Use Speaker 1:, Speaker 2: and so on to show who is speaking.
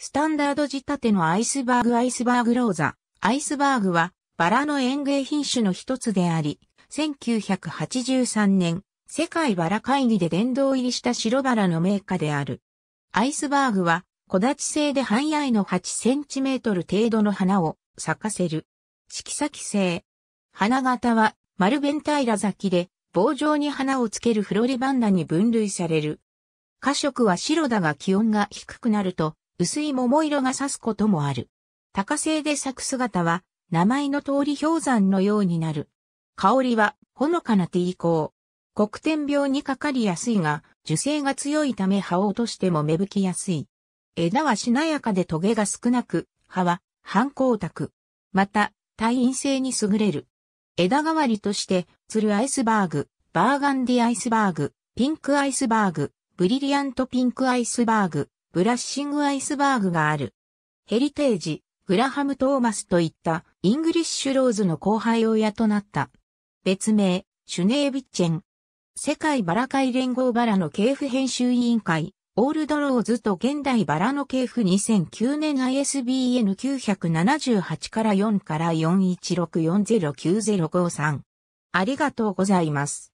Speaker 1: スタンダード仕立てのアイスバーグアイスバーグローザ。アイスバーグはバラの園芸品種の一つであり、1983年、世界バラ会議で殿堂入りした白バラの名家である。アイスバーグは、小立ち製で半野の8センチメートル程度の花を咲かせる。色咲性。花型は丸弁平咲きで棒状に花をつけるフロリバンダに分類される。花色は白だが気温が低くなると薄い桃色が刺すこともある。高性で咲く姿は、名前の通り氷山のようになる。香りは、ほのかな抵抗。黒点病にかかりやすいが、樹勢が強いため葉を落としても芽吹きやすい。枝はしなやかでトゲが少なく、葉は半光沢。また、耐陰性に優れる。枝代わりとして、ツルアイスバーグ、バーガンディアイスバーグ、ピンクアイスバーグ、ブリリアントピンクアイスバーグ、ブラッシングアイスバーグがある。ヘリテージ、グラハム・トーマスといったイングリッシュローズの後輩親となった。別名、シュネービッチェン。世界バラ会連合バラの系譜編集委員会、オールドローズと現代バラの系譜2009年 ISBN 978から4から4164090553。ありがとうございます。